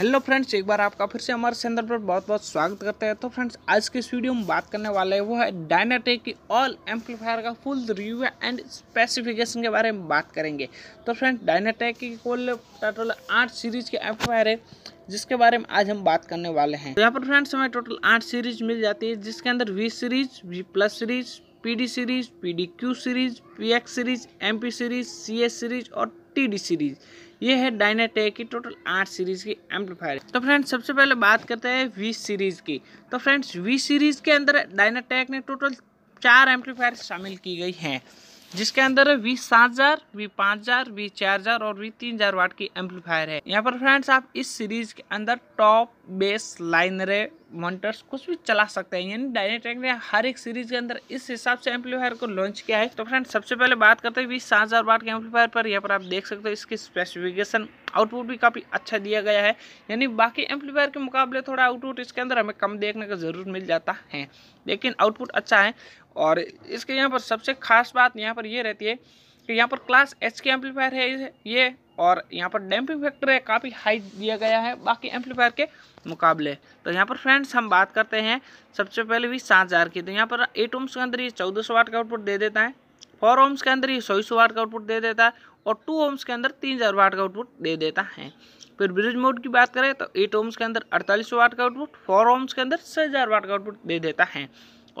hello friends एक बार आपका फिर से हमारे चैनल पर बहुत बहुत स्वागत करते हैं तो फ्रेंड्स आज के इस वीडियो में बात करने वाले हैं वो है डायनाटेक की ऑल एम्पलीफायर का फुल रिव्यू एंड स्पेसिफिकेशन के बारे में बात करेंगे तो फ्रेंड्स डायनाटेक की कुल टोटल आठ सीरीज के एम्पलीफायर है जिसके बारे में आज हम बात करने वाले हैं तो यहाँ पर फ्रेंड्स हमें टोटल आठ सीरीज मिल जाती है जिसके अंदर V series V plus series D series D Q series PX series P series S series और डी सीरीज ये है डायनाटेक की टोटल आठ सीरीज़ की एम्पलीफायर तो फ्रेंड्स सबसे पहले बात करते हैं वी सीरीज़ की तो फ्रेंड्स वी सीरीज़ के अंदर डायनाटेक ने टोटल चार एम्पलीफायर शामिल की गई हैं जिसके अंदर है वी सात हजार वी पाँच हजार वी चार हजार और वी तीन हजार वाट की एम्पलीफायर है यहाँ पर फ्रेंड्स आप इस सीरीज के अंदर टॉप बेस लाइनरे मोन्टर्स कुछ भी चला सकते हैं यानी डायनेटेक ने हर एक सीरीज के अंदर इस हिसाब से एम्पलीफायर को लॉन्च किया है तो फ्रेंड सबसे पहले बात करते हैं बीस सात हज़ार वाट के एम्पलीफायर पर यहाँ पर आप देख सकते हो इसकी स्पेसिफिकेशन आउटपुट भी काफ़ी अच्छा दिया गया है यानी बाकी एम्पलीफायर के मुकाबले थोड़ा आउटपुट इसके अंदर हमें कम देखने का ज़रूर मिल जाता है लेकिन आउटपुट अच्छा है और इसके यहाँ पर सबसे खास बात यहाँ पर ये यह रहती है कि यहाँ पर क्लास एच के एम्पलीफायर है ये और यहाँ पर डैम्पिंग फैक्टर है काफ़ी हाई दिया गया है बाकी एम्पलीफायर के मुकाबले तो यहाँ पर फ्रेंड्स हम बात करते हैं सबसे पहले भी सात हज़ार की तो यहाँ पर एट ओम्स के अंदर ये चौदह सौ वाट का आउटपुट दे देता है फोर ओम्स के अंदर ये सौ सौ वाट का आउटपुट दे देता है और टू ओम्स के अंदर तीन हज़ार वाट का आउटपुट दे देता है फिर ब्रिज मोड की बात करें तो एट ओम्स के अंदर अड़तालीस वाट का आउटपुट फोर ओम्स के अंदर छः हज़ार वाट का आउटपुट दे देता है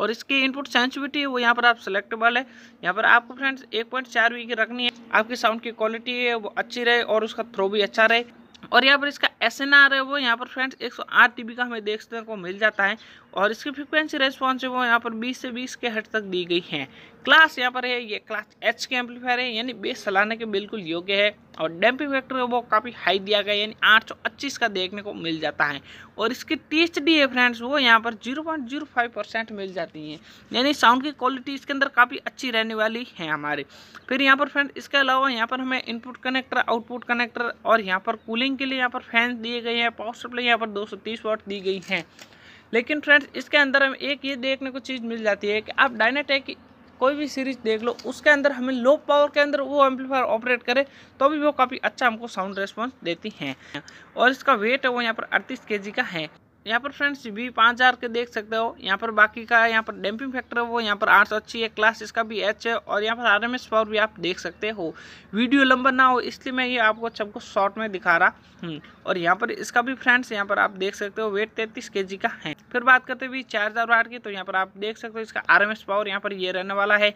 और इसकी इनपुट सेंसिविटी वो यहाँ पर आप सिलेक्टेबल है यहाँ पर आपको फ्रेंड्स एक पॉइंट चार वी की रखनी है आपकी साउंड की क्वालिटी है वो अच्छी रहे और उसका थ्रो भी अच्छा रहे और यहाँ पर इसका एस एन आर है वो यहाँ पर फ्रेंड्स एक सौ आठ टी बी का हमें देखने को मिल जाता है और इसकी फ्रिक्वेंसी रेस्पॉन्स है वो यहाँ पर बीस से बीस के हट तक दी गई है क्लास यहाँ पर है ये क्लास एच के एम्पलीफायर है यानी बेस चलाने के बिल्कुल योग्य है और डैम्पिंग फैक्टर वो काफ़ी हाई दिया गया यानी आठ सौ पच्चीस का देखने को मिल जाता है और इसकी टीच डी है फ्रेंड्स वो यहाँ पर zero point zero five percent मिल जाती है यानी साउंड की क्वालिटी इसके अंदर काफ़ी अच्छी रहने वाली है हमारे फिर यहाँ पर फ्रेंड इसके अलावा यहाँ पर हमें इनपुट कनेक्टर आउटपुट कनेक्टर और यहाँ पर कूलिंग के लिए यहाँ पर फैन लाइन दिए गए हैं पावर सप्लाई यहाँ पर 230 वाट दी गई हैं लेकिन फ्रेंड्स इसके अंदर हमें एक ये देखने को चीज़ मिल जाती है कि आप डायनाटेक कोई भी सीरीज देख लो उसके अंदर हमें लो पावर के अंदर वो एम्पलीफायर ऑपरेट करे तो भी वो काफ़ी अच्छा हमको साउंड रेस्पॉन्स देती हैं और इसका वेट है वो यहाँ पर अड़तीस के का है यहाँ पर फ्रेंड्स भी पाँच हज़ार के देख सकते हो यहाँ पर बाकी का यहाँ पर डैम्पिंग फैक्टर है वो यहाँ पर आठ सौ अच्छी है क्लास इसका भी एच है और यहाँ पर आर एम एस पावर भी आप देख सकते हो वीडियो लंबा ना हो इसलिए मैं ये आपको सबको शॉर्ट में दिखा रहा हूँ और यहाँ पर इसका भी फ्रेंड्स यहाँ पर आप देख सकते हो वेट तैतीस के जी का है फिर बात करते हुए चार हज़ार वाट की तो यहाँ पर आप देख सकते हो इसका आर एम एस पावर यहाँ पर ये रहने वाला है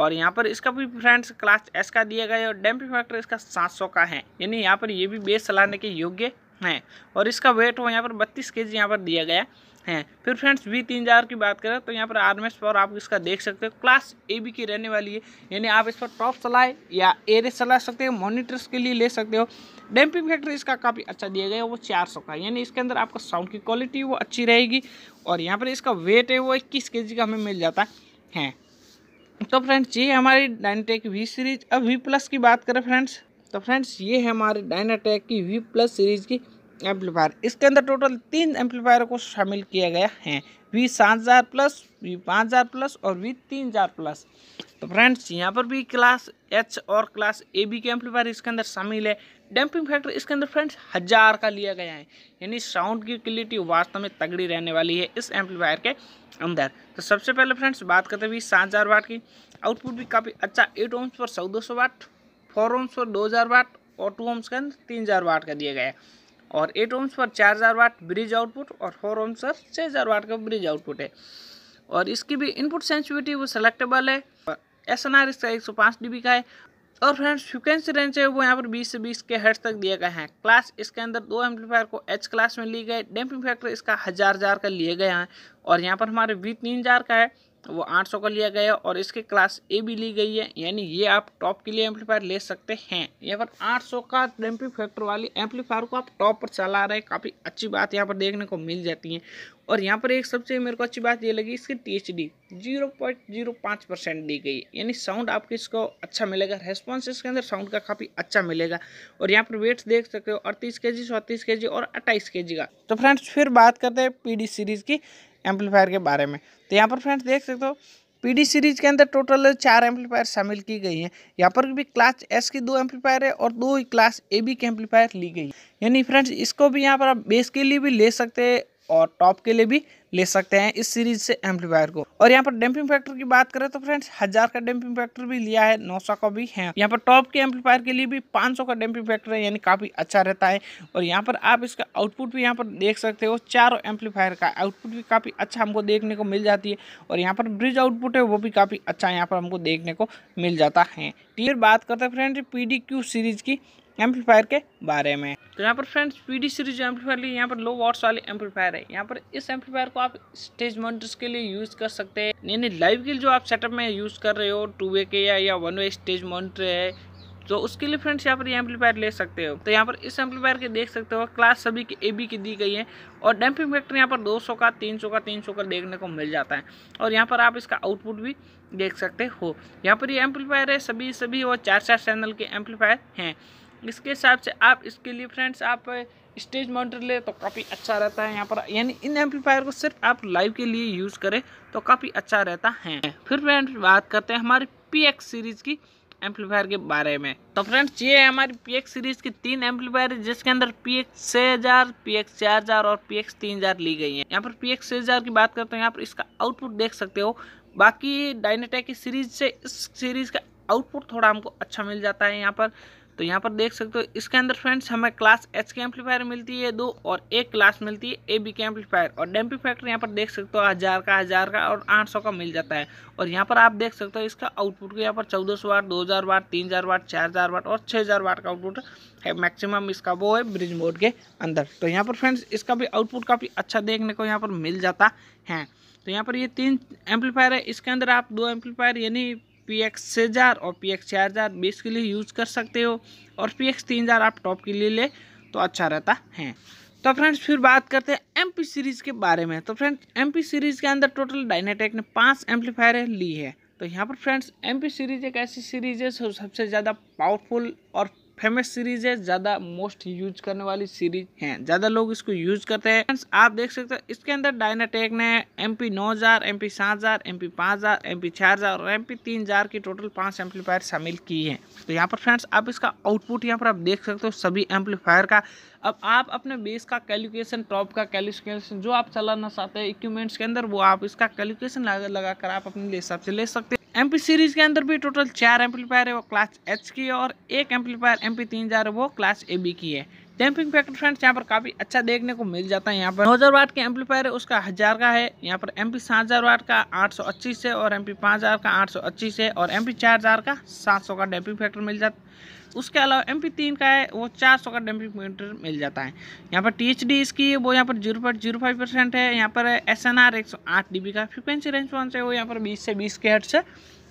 और यहाँ पर इसका भी फ्रेंड्स क्लास एस का दिया गया है और डैम्पिंग फैक्टर इसका सात सौ का है यानी यहाँ पर ये भी बेस चलाने के योग्य हैं और इसका वेट वो यहाँ पर बत्तीस के जी यहाँ पर दिया गया है फिर फ्रेंड्स वी तीन हज़ार की बात करें तो यहाँ पर आर्मेस पावर आप इसका देख सकते हो क्लास ए बी की रहने वाली है यानी आप इस पर टॉप चलाए या एरेस चला सकते हो मोनिटर्स के लिए ले सकते हो डैम्पिंग फैक्टर इसका काफ़ी अच्छा दिया गया है वो चार सौ का यानी इसके अंदर आपका साउंड की क्वालिटी वो अच्छी रहेगी और यहाँ पर इसका वेट है वो इक्कीस के का हमें मिल जाता है तो फ्रेंड्स ये हमारी डाइनटेक वी सीरीज अब वी प्लस की बात करें फ्रेंड्स तो फ्रेंड्स ये है हमारे डायनाटेक की वी प्लस सीरीज़ की एम्पलीफायर इसके अंदर टोटल तीन एम्पलीफायर को शामिल किया गया है वी सात हज़ार प्लस वी पाँच हज़ार प्लस और वी तीन हज़ार प्लस तो फ्रेंड्स यहाँ पर भी क्लास एच और क्लास ए बी के एम्पलीफायर इसके अंदर शामिल है डैम्पिंग फैक्टर इसके अंदर फ्रेंड्स हज़ार का लिया गया है यानी साउंड की क्लियरिटी वास्तव में तगड़ी रहने वाली है इस एम्पलीफायर के अंदर तो सबसे पहले फ्रेंड्स बात करते हैं वी सात हज़ार वाट की आउटपुट भी काफ़ी अच्छा एट ओम्स पर सौ दो सौ वाट फोर ओम्स पर दो हज़ार वाट और टू ओम्स के अंदर तीन हज़ार वाट का दिया गया है और एट ओम्स पर चार हज़ार वाट ब्रिज आउटपुट और फोर ओम्स पर छः हज़ार वाट का ब्रिज आउटपुट है और इसकी भी इनपुट सेंसिटिविटी वो सेलेक्टेबल है एस एन आर इसका एक सौ पाँच डी का है और फ्रेंड्स फ्रिक्वेंसी रेंज है वो यहाँ पर बीस से बीस के हर्ट तक दिया गया है क्लास इसके अंदर दो एम्पलीफायर को एच क्लास में लिए गए डैम्पिंग फैक्टर इसका हज़ार हज़ार का लिए गए हैं और यहाँ पर हमारे वी तीन हज़ार का है तो वो 800 का लिया गया और इसके क्लास ए भी ली गई है यानी ये आप टॉप के लिए एम्पलीफायर ले सकते हैं यहाँ पर 800 का डेम्पिंग फैक्टर वाली एम्पलीफायर को आप टॉप पर चला रहे हैं काफ़ी अच्छी बात यहाँ पर देखने को मिल जाती है और यहाँ पर एक सबसे मेरे को अच्छी बात ये लगी इसकी T H D zero point zero पाँच परसेंट दी गई यानी साउंड आपके इसको अच्छा मिलेगा रेस्पॉन्स इसके अंदर साउंड का काफ़ी अच्छा मिलेगा और यहाँ पर वेट्स देख सकते हो अड़तीस के जी चौंतीस के जी और अट्ठाईस के जी का तो फ्रेंड्स फिर बात करते हैं पी डी सीरीज़ की एम्पलीफायर के बारे में तो यहाँ पर फ्रेंड्स देख सकते हो पीडी सीरीज के अंदर टोटल चार एम्पलीफायर शामिल की गई हैं यहाँ पर भी क्लास एस की दो एम्पलीफायर है और दो ही क्लास ए बी के एम्पलीफायर ली गई यानी फ्रेंड्स इसको भी यहाँ पर आप बेस के लिए भी ले सकते हैं और टॉप के लिए भी ले सकते हैं इस सीरीज से एम्पलीफायर को और यहाँ पर डैम्पिंग फैक्टर की बात करें तो फ्रेंड्स हजार का डैम्पिंग फैक्टर भी लिया है 900 का भी है यहाँ पर टॉप के एम्पलीफायर के लिए भी 500 का डैम्पिंग फैक्टर है यानी काफ़ी अच्छा रहता है और यहाँ पर आप इसका आउटपुट भी यहाँ पर देख सकते हो चारों एम्पलीफायर का आउटपुट भी काफ़ी अच्छा हमको देखने को मिल जाती है और यहाँ पर ब्रिज आउटपुट है वो भी काफ़ी अच्छा यहाँ पर हमको देखने को मिल जाता है तो फिर बात करते हैं फ्रेंड पी सीरीज की एम्पलीफायर के बारे में तो यहाँ पर फ्रेंड्स पीडी सीरीज एम्पलीफायर यहाँ पर लो वॉट्स वाले एम्पलीफायर है यहाँ पर इस एम्पलीफायर को आप स्टेज मॉनिटर्स के लिए यूज कर सकते हैं यानी लाइव के जो आप सेटअप में यूज कर रहे हो टू वे के या, या वन वे स्टेज मॉनिटर है तो उसके लिए फ्रेंड्स यहाँ पर ये एम्पलीफायर ले सकते हो तो यहाँ पर इस एम्पलीफायर के देख सकते हो क्लास सभी के ए बी की दी गई है और डैम्पिंग फैक्टर यहाँ पर 200 का 300 का 300 का देखने को मिल जाता है और यहाँ पर आप इसका आउटपुट भी देख सकते हो यहाँ पर ये एम्पलीफायर है सभी सभी वो चार चार चैनल के एम्पलीफायर हैं इसके हिसाब से आप इसके लिए फ्रेंड्स आप स्टेज माउंटर ले तो काफ़ी अच्छा रहता है यहाँ पर यानी इन एम्पलीफायर को सिर्फ आप लाइव के लिए यूज़ करें तो काफ़ी अच्छा रहता है फिर फ्रेंड्स बात करते हैं हमारी पी सीरीज़ की एम्पलीफायर के बारे में तो फ्रेंड्स ये है हमारी पी एक्स सीरीज़ की तीन एम्पलीफायर जिसके अंदर पी एक्स छः हज़ार पी एक्स चार हज़ार और पी एक्स तीन हज़ार ली गई है यहाँ पर पी एक्स छः हज़ार की बात करते हैं यहाँ पर इसका आउटपुट देख सकते हो बाकी डायनेटेक की सीरीज से इस सीरीज़ का आउटपुट थोड़ा हमको अच्छा मिल जाता है यहाँ पर तो यहाँ पर देख सकते हो इसके अंदर फ्रेंड्स हमें क्लास एच के एम्पलीफायर मिलती है दो और एक क्लास मिलती है ए बी के एम्पलीफायर और डैम्पी फैक्टर यहाँ पर देख सकते हो हज़ार का हज़ार का और आठ सौ का मिल जाता है और यहाँ पर आप देख सकते हो इसका आउटपुट यहाँ पर चौदह सौ वाट दो हज़ार वाट तीन हज़ार वाट चार हज़ार वाट और छः हज़ार वाट का आउटपुट है मैक्सिमम इसका वो है ब्रिज मोड के अंदर तो यहाँ पर फ्रेंड्स इसका भी आउटपुट काफ़ी अच्छा देखने को यहाँ पर मिल जाता है तो यहाँ पर ये तीन एम्पलीफायर है इसके अंदर आप दो एम्पलीफायर यानी पी एक्स छः हज़ार और पी एक्स चार हज़ार बीस के लिए यूज कर सकते हो और पी एक्स तीन हज़ार आप टॉप के लिए ले तो अच्छा रहता है तो फ्रेंड्स फिर बात करते हैं एम पी सीरीज़ के बारे में तो फ्रेंड्स एम पी सीरीज़ के अंदर टोटल डाइनाटेक ने पाँच एम्पलीफायर ली है तो यहाँ पर फ्रेंड्स एम पी सीरीज़ एक ऐसी सीरीज है जो सबसे ज़्यादा पावरफुल और फेमस सीरीज है ज़्यादा मोस्ट यूज करने वाली सीरीज है ज़्यादा लोग इसको यूज करते हैं आप देख सकते हैं इसके अंदर डायनाटेक ने एम पी नौ हज़ार एम पी सात हज़ार एम पी पाँच हज़ार एम पी चार हज़ार और एम पी तीन हज़ार की टोटल पांच एम्पलीफायर शामिल की है तो यहाँ पर फ्रेंड्स आप इसका आउटपुट यहाँ पर आप देख सकते हो सभी एम्पलीफायर का अब आप अपने बेस का कैलकुलेशन टॉप का कैलकुलेशन जो आप चलाना चाहते हैं इक्विपमेंट्स के अंदर वो आप इसका कैलकुलेशन लगा कर आप अपने हिसाब से ले सकते हैं एम सीरीज़ के अंदर भी टोटल चार एम्पलीफायर है वो क्लास एच की है और एक एम्पलीफायर एम पी तीन हज़ार वो क्लास ए बी की है डैम्पिंग फैक्टर फ्रेंड्स यहाँ पर काफ़ी अच्छा देखने को मिल जाता है यहाँ पर नौ हज़ार वाट के एम्पलीफायर है उसका हज़ार का है यहाँ पर एम पी सात हज़ार वाट का आठ सौ अच्छीस है और एम पी पाँच हज़ार का आठ सौ अच्छी है और एम पी चार हज़ार का सात सौ का डैम्पिंग फैक्टर मिल जाता है उसके अलावा एम पी तीन का है वो चार सौ का डैम्पिंग फैक्टर मिल जाता है यहाँ पर टी एच डी इसकी वो यहाँ पर zero point zero five percent है यहाँ पर एस एन आर एक सौ आठ डी बी का फ्रिक्वेंसी रेंज कौन से वो यहाँ पर बीस से बीस के हट से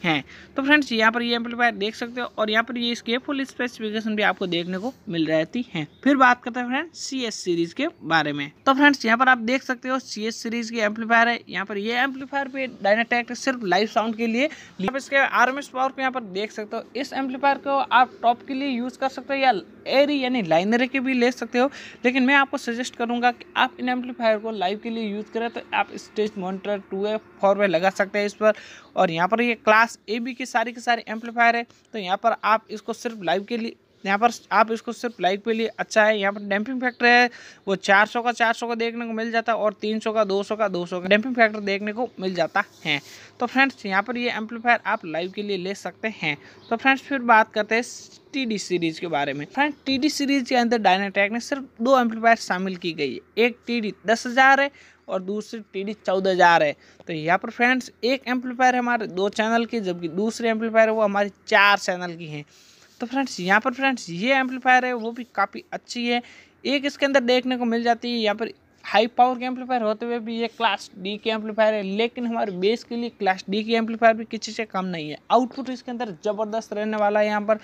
हैं तो फ्रेंड्स यहाँ पर ये एम्पलीफायर देख सकते हो और यहाँ पर ये इसके फुल स्पेसिफिकेशन भी आपको देखने को मिल रहती हैं फिर बात करते हैं फ्रेंड्स सी एस सीरीज के बारे में तो फ्रेंड्स यहाँ पर आप देख सकते हो सी एस सीरीज के एम्पलीफायर है यहाँ पर ये एम्पलीफायर पे डायनाटेक सिर्फ लाइव साउंड के लिए इसके आर पावर को यहाँ पर देख सकते हो इस एम्पलीफायर को आप टॉप के लिए यूज़ कर सकते हो या एरी यानी लाइनर के भी ले सकते हो लेकिन मैं आपको सजेस्ट करूँगा कि आप इन एम्पलीफायर को लाइव के लिए यूज़ करें तो आप stage monitor to a four way लगा सकते हैं इस पर और यहाँ पर ये क्लास पास ए बी के सारे के सारे एम्पलीफायर है तो यहाँ पर आप इसको सिर्फ लाइव के लिए यहाँ पर आप इसको सिर्फ लाइक के लिए अच्छा है यहाँ पर डैम्पिंग फैक्टर है वो 400 का 400 का देखने को मिल जाता है और 300 का 200 का 200 का डैम्पिंग फैक्टर देखने को मिल जाता है तो फ्रेंड्स यहाँ पर ये एम्पलीफायर आप लाइव के लिए ले सकते हैं तो फ्रेंड्स फिर बात करते हैं टी सीरीज के बारे में फ्रेंड टी सीरीज के अंदर डायनाटैक में सिर्फ दो एम्पलीफायर शामिल की गई है एक टी डी है और दूसरी टी डी चौदह हज़ार है तो यहाँ पर फ्रेंड्स एक एम्पलीफायर हमारे दो चैनल की जबकि दूसरे एम्पलीफायर वो हमारी चार चैनल की हैं तो फ्रेंड्स यहाँ पर फ्रेंड्स ये एम्पलीफायर है वो भी काफ़ी अच्छी है एक इसके अंदर देखने को मिल जाती है यहाँ पर हाई पावर के एम्पलीफायर होते हुए भी ये क्लास डी के एम्पलीफायर है लेकिन हमारे बेस के लिए क्लास डी के एम्पलीफायर भी किसी से कम नहीं है आउटपुट इसके अंदर ज़बरदस्त रहने वाला है यहाँ पर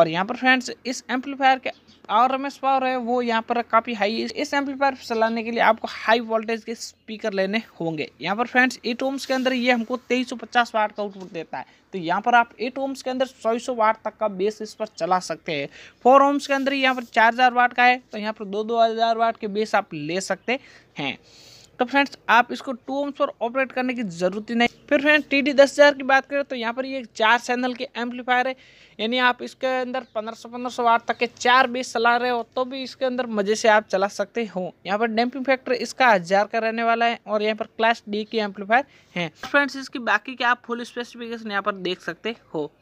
और यहाँ पर फ्रेंड्स इस एम्पलीफायर के और एम पावर है वो यहाँ पर काफ़ी हाई है इस एम्पलीफायर चलाने के लिए आपको हाई वोल्टेज के स्पीकर लेने होंगे यहाँ पर फ्रेंड्स एट ओम्स के अंदर ये हमको तेईस सौ पचास वाट का आउटपुट देता है तो यहाँ पर आप एट ओम्स के अंदर चौबीस सौ वाट तक का बेस इस पर चला सकते हैं फोर ओम्स के अंदर यहाँ पर चार हज़ार वाट का है तो यहाँ पर दो दो हज़ार वाट के बेस आप ले सकते हैं तो फ्रेंड्स आप इसको टू ओम्स पर ऑपरेट करने की जरूरत ही नहीं फिर फ्रेंड्स टी डी दस हज़ार की बात करें तो यहाँ पर ये चार सैनल के एम्पलीफायर है यानी आप इसके अंदर पंद्रह सौ पंद्रह सौ आठ तक के चार बीस चला रहे हो तो भी इसके अंदर मज़े से आप चला सकते हो यहाँ पर डैम्पिंग फैक्टर इसका हज़ार का रहने वाला है और यहाँ पर क्लास डी के एम्पलीफायर हैं फ्रेंड्स इसकी बाकी के आप फुल स्पेसिफिकेशन यहाँ पर देख सकते हो